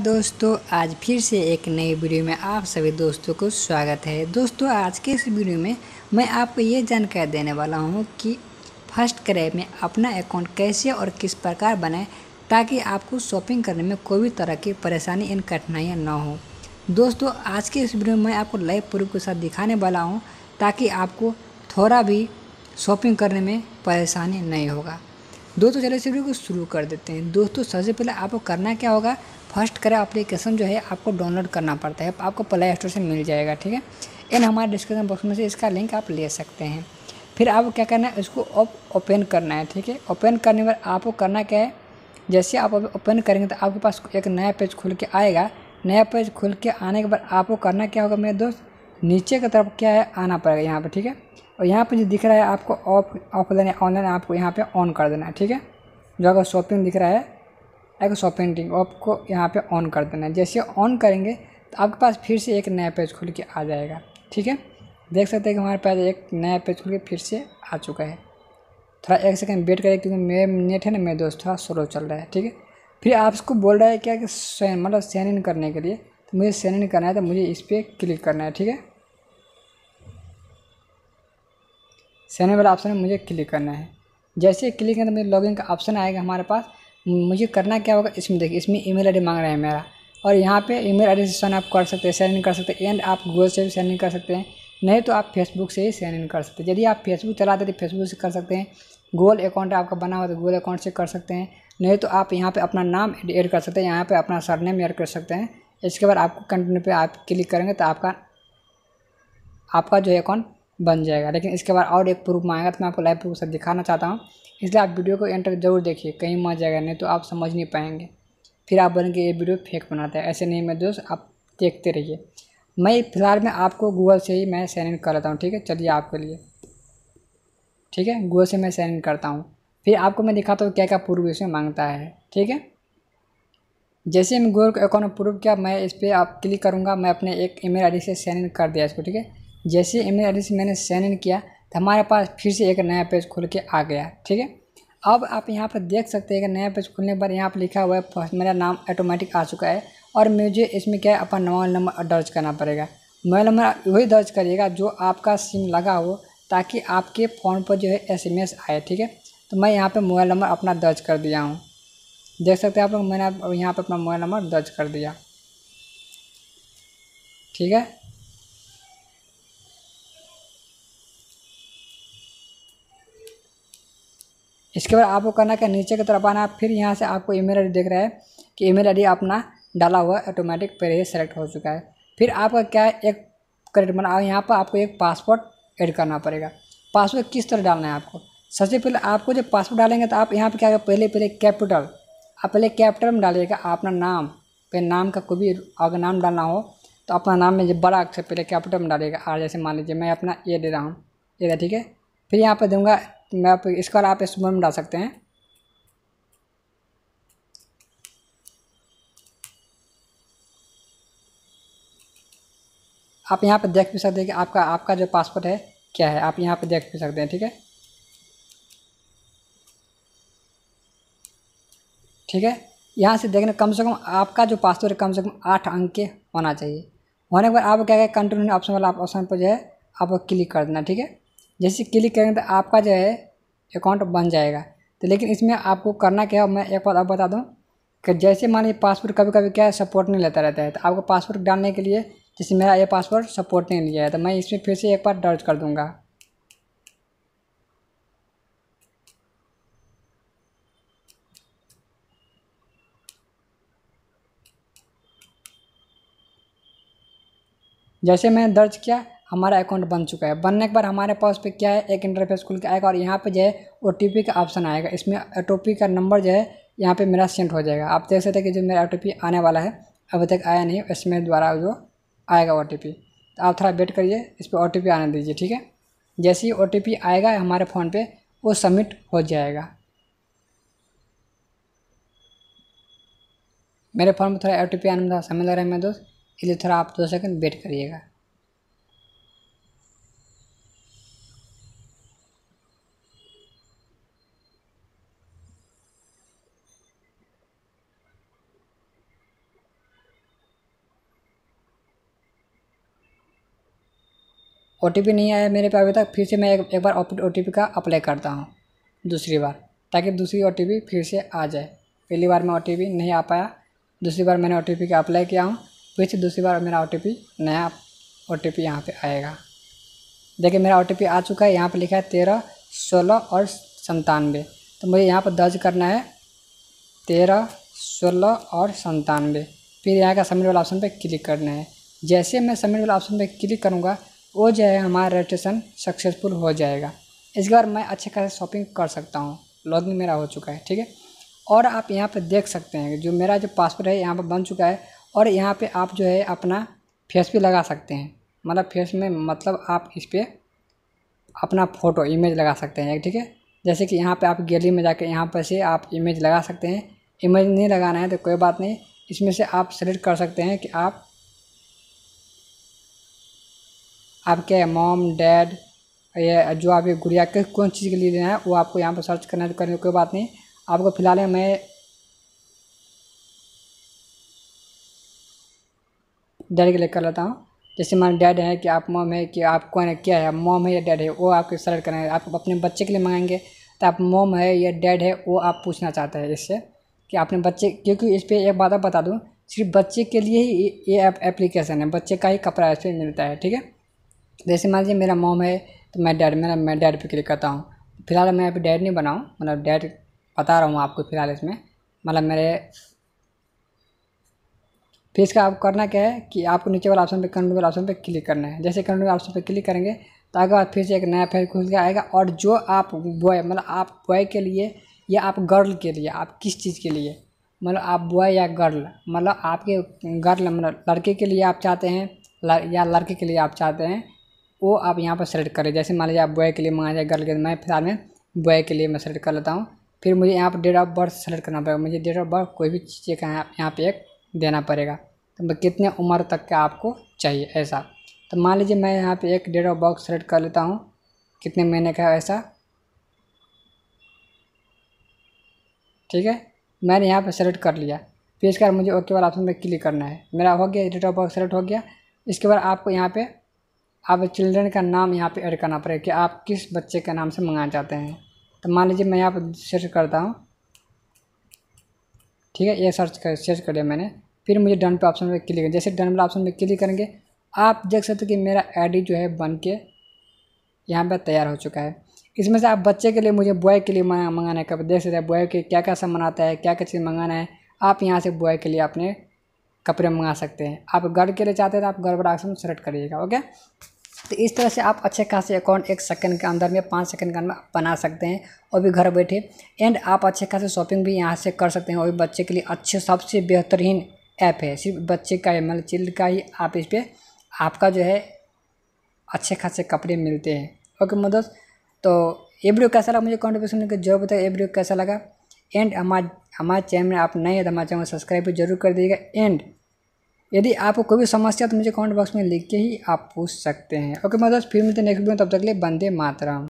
दोस्तों आज फिर से एक नई वीडियो में आप सभी दोस्तों को स्वागत है दोस्तों आज के इस वीडियो में मैं आपको ये जानकारी देने वाला हूँ कि फर्स्ट क्राई में अपना अकाउंट कैसे और किस प्रकार बनाएं ताकि आपको शॉपिंग करने में कोई भी तरह की परेशानी एंड कठिनाइयाँ ना हो दोस्तों आज के इस वीडियो में मैं आपको लाइव प्रूफ के साथ दिखाने वाला हूँ ताकि आपको थोड़ा भी शॉपिंग करने में परेशानी नहीं होगा दोस्तों चलो इस वीडियो को शुरू कर देते हैं दोस्तों सबसे पहले आपको करना क्या होगा फर्स्ट करें अप्लीकेशन जो है आपको डाउनलोड करना पड़ता है आपको प्ले स्टोर से मिल जाएगा ठीक है एंड हमारे डिस्क्रिप्शन बॉक्स में से इसका लिंक आप ले सकते हैं फिर आपको क्या करना है इसको ओपन करना है ठीक है ओपन करने पर आपको करना क्या है जैसे आप ओपन करेंगे तो आपके पास एक नया पेज खुल के आएगा नया पेज खुल के आने के बाद आपको करना क्या होगा मेरे दोस्त नीचे की तरफ क्या है आना पड़ेगा यहाँ पर ठीक है और यहाँ पर जो दिख रहा है आपको ऑफ ऑफलाइन ऑनलाइन आपको यहाँ पर ऑन कर देना है ठीक है जो अगर शॉपिंग दिख रहा है शॉप पेंटिंग आपको यहाँ पे ऑन कर देना है जैसे ऑन करेंगे तो आपके पास फिर से एक नया पेज खुल के आ जाएगा ठीक है देख सकते हैं कि हमारे पास एक नया पेज खुल के फिर से आ चुका है थोड़ा एक सेकेंड वेट करें क्योंकि मेरे नेट है ना मेरे दोस्त थोड़ा स्लो चल रहा है ठीक है फिर आपको बोल रहा है क्या कि सैन मतलब सैन इन करने के लिए तो मुझे सैन इन करना है तो मुझे इस पर क्लिक करना है ठीक है सैन वाला ऑप्शन में मुझे क्लिक करना है जैसे क्लिक करें तो मुझे लॉगिन का ऑप्शन आएगा हमारे पास मुझे करना क्या होगा इसमें देखिए इसमें ईमेल आईडी मांग रहा है मेरा और यहाँ पे ईमेल आईडी से साइन आप कर सकते हैं सैन इन कर सकते हैं एंड आप गूगल से भी सैन इन कर सकते हैं नहीं तो आप फेसबुक से ही सैन इन कर सकते हैं यदि आप फेसबुक चलाते तो फेसबुक से कर सकते हैं गूगल अकाउंट आपका बना हुआ तो गूगल अकाउंट से कर सकते हैं नहीं तो आप यहाँ पे अपना नाम एड कर सकते हैं यहाँ पर अपना सरनेम एड कर सकते हैं इसके बाद आपको कंटिन्यू पर आप क्लिक करेंगे तो आपका आपका जो है अकाउंट बन जाएगा लेकिन इसके बाद और एक प्रूफ मांगेगा तो मैं आपको लाइव प्रूफ सब दिखाना चाहता हूँ इसलिए आप वीडियो को एंटर जरूर देखिए कहीं मर जाएगा नहीं तो आप समझ नहीं पाएंगे फिर आप बन के ये वीडियो फेक बनाता है ऐसे नहीं मेरे दोस्त आप देखते रहिए मैं फ़िलहाल में आपको गूगल से ही मैं साइन इन कर लेता हूँ ठीक है चलिए आपके लिए ठीक है गूगल से मैं साइन इन करता हूँ फिर आपको मैं दिखाता हूँ क्या क्या प्रूफ इसमें मांगता है ठीक है जैसे मैं गूगल अकाउंट में प्रूफ किया मैं इस पर आप क्लिक करूँगा मैं अपने एक ईमेल आईडी से साइन इन कर दिया इसको ठीक है जैसे ही ईमेल से मैंने सेंड इन किया तो हमारे पास फिर से एक नया पेज खुल के आ गया ठीक है अब आप यहाँ पर देख सकते हैं कि नया पेज खुलने पर यहाँ पर लिखा हुआ है फर्स्ट मेरा नाम ऑटोमेटिक आ चुका है और मुझे इसमें क्या है अपना मोबाइल नंबर दर्ज करना पड़ेगा मोबाइल नंबर वही दर्ज करिएगा जो आपका सिम लगा हो ताकि आपके फ़ोन पर जो है एस आए ठीक है तो मैं यहाँ पर मोबाइल नंबर अपना दर्ज कर दिया हूँ देख सकते हैं आप लोग मैंने यहाँ पर अपना मोबाइल नंबर दर्ज कर दिया ठीक है इसके बाद आपको करना क्या नीचे की तरफ आना फिर यहाँ से आपको ईमेल आईडी देख रहा है कि ईमेल आईडी अपना डाला हुआ ऑटोमेटिक पर ही सेलेक्ट हो चुका है फिर आपका क्या है एक करेक्ट मतलब यहाँ पर आपको एक पासपोर्ट ऐड करना पड़ेगा पासपोर्ट किस तरह डालना है आपको सबसे पहले आपको जब पासपोर्ट डालेंगे तो आप यहाँ पर क्या पहले पहले कैपिटल आप पहले कैपिटल में डालिएगा अपना नाम पे नाम का कोई भी अगर नाम डालना हो तो अपना नाम में जब बड़ा अक्षर पहले कैपिटल में डालिएगा आज जैसे मान लीजिए मैं अपना ये दे रहा हूँ ये ठीक है फिर यहाँ पर दूंगा तो मैं आप इसको आप इस में डाल सकते हैं आप यहाँ पर देख भी सकते हैं कि आपका आपका जो पासपोर्ट है क्या है आप यहाँ पर देख भी सकते हैं ठीक है ठीक है यहाँ से देखने कम से कम आपका जो पासपोर्ट है कम से कम आठ अंक के होना चाहिए होने के बाद आप क्या है कंटिन्यू ऑप्शन वाला ऑप्शन पर जो है आप क्लिक कर देना ठीक है जैसे क्लिक करेंगे तो आपका जो है अकाउंट बन जाएगा तो लेकिन इसमें आपको करना क्या है मैं एक बार अब बता दूँ कि जैसे मान लीजिए पासवर्ड कभी कभी क्या है सपोर्ट नहीं लेता रहता है तो आपको पासवर्ड डालने के लिए जैसे मेरा ये पासवर्ड सपोर्ट नहीं लिया है तो मैं इसमें फिर से एक बार दर्ज कर दूँगा जैसे मैंने दर्ज किया हमारा अकाउंट बन चुका है बनने के बाद हमारे पास पे क्या है एक इंटरफेस खुल के आएगा और यहाँ पे जो है ओ का ऑप्शन आएगा इसमें ओ का नंबर जो है यहाँ पे मेरा सेंड हो जाएगा आप देख सकते हैं कि जो मेरा ओ आने वाला है अभी तक आया नहीं एस द्वारा जो आएगा ओ तो आप थोड़ा वेट करिए इस पर ओ आने दीजिए ठीक है जैसे ही ओ आएगा हमारे फ़ोन पर वो सबमिट हो जाएगा मेरे फ़ोन में थोड़ा ओ टी पी आने में थोड़ा समय लग रहा है मेरे दोस्त इसलिए थोड़ा आप दो सेकंड वेट करिएगा ओ नहीं आया मेरे पे अभी तक फिर से मैं एक, एक बार ओ का अप्लाई करता हूँ दूसरी बार ताकि दूसरी ओ फिर से आ जाए पहली बार मैं ओ नहीं आ पाया दूसरी बार मैंने ओ का अप्लाई किया हूँ फिर से दूसरी बार मेरा ओ नया ओ टी पी यहाँ पर आएगा देखिए मेरा ओ आ चुका है यहाँ पर लिखा है तेरह सोलह और संतानवे तो मुझे यहाँ पर दर्ज करना है तेरह सोलह और संतानवे फिर यहाँ का सबमिट वाला ऑप्शन पर क्लिक करना है जैसे मैं सबमिट वाला ऑप्शन पर क्लिक करूँगा वो जो है हमारा रजिस्ट्रेशन सक्सेसफुल हो जाएगा इसके बाद मैं अच्छे खासे शॉपिंग कर सकता हूँ लॉगिन मेरा हो चुका है ठीक है और आप यहाँ पर देख सकते हैं जो मेरा जो पासवर्ड है यहाँ पर बन चुका है और यहाँ पर आप जो है अपना फेस भी लगा सकते हैं मतलब फेस में मतलब आप इस पर अपना फ़ोटो इमेज लगा सकते हैं ठीक है जैसे कि यहाँ पे आप गैलरी में जाकर यहाँ पर से आप इमेज लगा सकते हैं इमेज नहीं लगाना है तो कोई बात नहीं इसमें से आप सेलेक्ट कर सकते हैं कि आप आपके मॉम डैड ये जो आप गुड़िया के कौन चीज़ के लिए लेना है वो आपको यहाँ पर सर्च करना तो करने कोई बात नहीं आपको फ़िलहाल मैं डैड के लिए कर लेता हूँ जैसे मान डैड है कि आप मॉम है कि आप कौन है क्या है मॉम है या डैड है वो आपको सर्च करना है आप अपने बच्चे के लिए मंगाएंगे तो आप मॉम है या डैड है वो आप पूछना चाहते हैं इससे कि आपने बच्चे क्योंकि इस पर एक बात बता दूँ सिर्फ बच्चे के लिए ही ये एप्लीकेशन है बच्चे का ही कपड़ा इस पर मिलता है ठीक है जैसे मान लीजिए मेरा मॉम है तो मैं डैड मेरा मैं डैड पे क्लिक करता हूँ फिलहाल मैं अभी डैड नहीं बनाऊँ मतलब डैड बता रहा हूँ आपको फिलहाल इसमें मतलब मेरे फिर इसका आप करना क्या है कि आपको नीचे वाला ऑप्शन पे कंट्रोल ऑप्शन पे क्लिक करना है जैसे कंट्रोल ऑप्शन पे क्लिक करेंगे तो आगे बाद फिर से एक नया पेज खुल के आएगा और जो आप बॉय मतलब आप बॉय के लिए या आप गर्ल के लिए आप किस चीज़ के लिए मतलब आप बॉय या गर्ल मतलब आपके गर्ल मतलब लड़के के लिए आप चाहते हैं या लड़के के लिए आप चाहते हैं वो आप यहाँ पर सेलेक्ट करें जैसे मान लीजिए आप बॉय के लिए मंगाया जाए गर्ल के लिए मैं फिलहाल में बॉय के लिए मैं सेलेक्ट कर लेता हूँ फिर मुझे यहाँ पर डेट ऑफ बर्थ सेलेक्ट करना पड़ेगा मुझे डेट ऑफ बर्थ कोई भी चीज़ का यहाँ पे एक देना पड़ेगा तो कितने उम्र तक का आपको चाहिए ऐसा तो मान लीजिए मैं यहाँ पे एक डेट ऑफ बर्थ सेलेक्ट कर लेता हूँ कितने महीने का ऐसा ठीक है मैंने यहाँ पर सेलेक्ट कर लिया फिर इसके बाद मुझे ओके वाला ऑप्शन पर क्लिक करना है मेरा हो गया डेट ऑफ बर्थ सेलेक्ट हो गया इसके बाद आपको यहाँ पर आप चिल्ड्रन का नाम यहाँ पे ऐड करना पड़ेगा कि आप किस बच्चे के नाम से मंगाना चाहते हैं तो मान लीजिए मैं यहाँ पर सर्च करता हूँ ठीक है ये सर्च कर सर्च कर लिया मैंने फिर मुझे डन पे ऑप्शन पे क्लिक जैसे डन वाला ऑप्शन पे क्लिक करेंगे आप देख सकते हो कि मेरा आईडी जो है बन के यहाँ पर तैयार हो चुका है इसमें से आप बच्चे के लिए मुझे बॉय के लिए मंगाना है कब देख सकते हैं बॉय के क्या क्या सामान आता है क्या क्या चीज़ मंगाना है आप यहाँ से बॉय के लिए अपने कपड़े मंगा सकते हैं आप गढ़ के लिए चाहते हैं तो आप बड़ा ऑप्शन सेलेक्ट करिएगा ओके तो इस तरह से आप अच्छे खासे अकाउंट एक सेकंड के अंदर में पाँच सेकंड के अंदर बना सकते हैं और भी घर बैठे एंड आप अच्छे खासे शॉपिंग भी यहाँ से कर सकते हैं और भी बच्चे के लिए अच्छे सबसे बेहतरीन ऐप है सिर्फ बच्चे का मतलब चिल्ड का ही आप इस पर आपका जो है अच्छे खासे कपड़े मिलते हैं ओके मदद तो ये वीडियो कैसा लगा मुझे कॉन्ट्रीब्यूशन करके जरूर बताया ये वीडियो कैसा लगा एंड हमारे हमारे चैनल में आप नए हैं तो हमारे चैनल सब्सक्राइब भी जरूर कर दीजिएगा एंड यदि आपको कोई भी समस्या तो मुझे कमेंट बॉक्स में लिख के ही आप पूछ सकते हैं ओके मतलब फिर मिलते नेक्स्ट वीडियो तब तक ले लिए बंदे मातरम